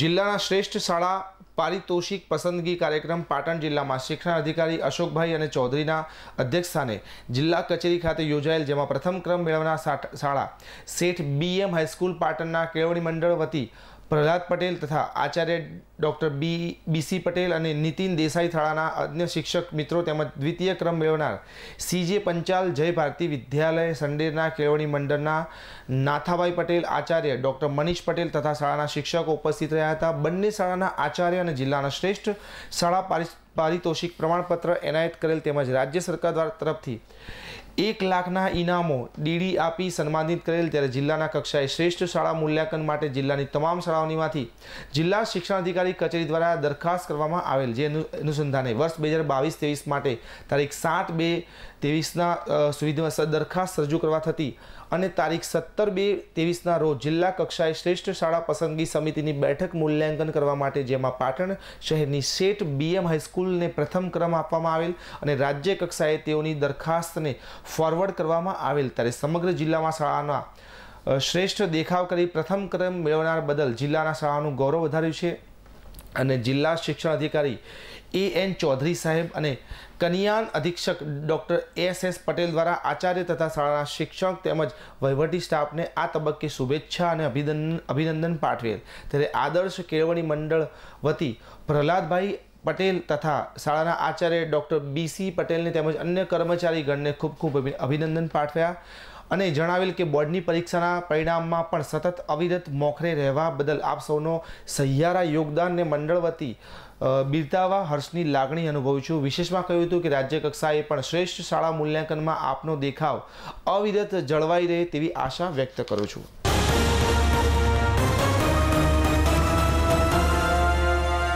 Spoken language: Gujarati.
જિલ્લાના શ્રેષ્ઠ શાળા પારિતોષિક પસંદગી કાર્યક્રમ પાટણ જિલ્લામાં શિક્ષણ અધિકારી અશોકભાઈ અને ચૌધરીના અધ્યક્ષસ્થાને જિલ્લા કચેરી ખાતે યોજાયેલ જેમાં પ્રથમ ક્રમ મેળવનાર શાળા શેઠ બીએમ હાઈસ્કૂલ પાટણના કેળવણી મંડળ વતી પ્રહલાદ પટેલ તથા આચાર્ય ડૉક્ટર બી બીસી પટેલ અને નીતિન દેસાઈ થાળાના અન્ય શિક્ષક મિત્રો તેમજ દ્વિતીય ક્રમ મેળવનાર સીજે પંચાલ જય ભારતી વિદ્યાલય સંડેરના કેળવણી મંડળના નાથાભાઈ પટેલ આચાર્ય ડૉક્ટર મનીષ પટેલ તથા શાળાના શિક્ષકો ઉપસ્થિત રહ્યા હતા બંને શાળાના આચાર્ય અને જિલ્લાના શ્રેષ્ઠ શાળા પારિ પારિતોષિક પ્રમાણપત્ર એનાયત કરેલ તેમજ રાજ્ય સરકાર દ્વારા તરફથી એક લાખના ઇનામો ડીડી આપી સન્માનિત કરેલ ત્યારે જિલ્લાના કક્ષાએ શ્રેષ્ઠ શાળા મૂલ્યાંકન માટે જિલ્લાની તમામ શાળાઓનીમાંથી જિલ્લા શિક્ષણાધિકારી કચેરી દ્વારા દરખાસ્ત કરવામાં આવેલ જે અનુસંધાને વર્ષ બે હજાર બાવીસ ત્રેવીસ માટે તારીખ સાત બે ત્રેવીસના સુવિધા દરખાસ્ત રજૂ કરવા થતી અને તારીખ સત્તર બે ત્રેવીસના રોજ જિલ્લા કક્ષાએ શ્રેષ્ઠ શાળા પસંદગી સમિતિની બેઠક મૂલ્યાંકન કરવા માટે જેમાં પાટણ શહેરની શેઠ બીએમ હાઈસ્કૂલ સ્કૂલને પ્રથમ ક્રમ આપવામાં આવેલ અને રાજ્ય કક્ષાએ તેઓની દરખાસ્તને ફોરવર્ડ કરવામાં આવેલ ત્યારે સમગ્ર જિલ્લામાં શાળાના શ્રેષ્ઠ દેખાવ કરી પ્રથમ ક્રમ મેળવનાર બદલ જિલ્લાના શાળાનું ગૌરવ વધાર્યું છે અને જિલ્લા શિક્ષણ અધિકારી એ એન ચૌધરી સાહેબ અને કનિયાન અધિક્ષક ડૉક્ટર એસ એસ પટેલ દ્વારા આચાર્ય તથા શાળાના શિક્ષક તેમજ વહીવટી સ્ટાફને આ તબક્કે શુભેચ્છા અને અભિનંદન અભિનંદન પાઠવેલ ત્યારે આદર્શ કેળવણી મંડળ વતી પ્રહલાદભાઈ પટેલ તથા શાળાના આચાર્ય ડૉક્ટર બીસી પટેલને તેમજ અન્ય કર્મચારીગણને ગણને ખૂબ ખૂબ અભિનંદન પાઠવ્યા અને જણાવેલ કે બોર્ડની પરીક્ષાના પરિણામમાં પણ સતત અવિરત મોખરે રહેવા બદલ આપ સૌનો સહિયારા યોગદાનને મંડળ વતી બિરતાવા હર્ષની લાગણી અનુભવું છું વિશેષમાં કહ્યું હતું કે રાજ્ય કક્ષાએ પણ શ્રેષ્ઠ શાળા મૂલ્યાંકનમાં આપનો દેખાવ અવિરત જળવાઈ રહે તેવી આશા વ્યક્ત કરું છું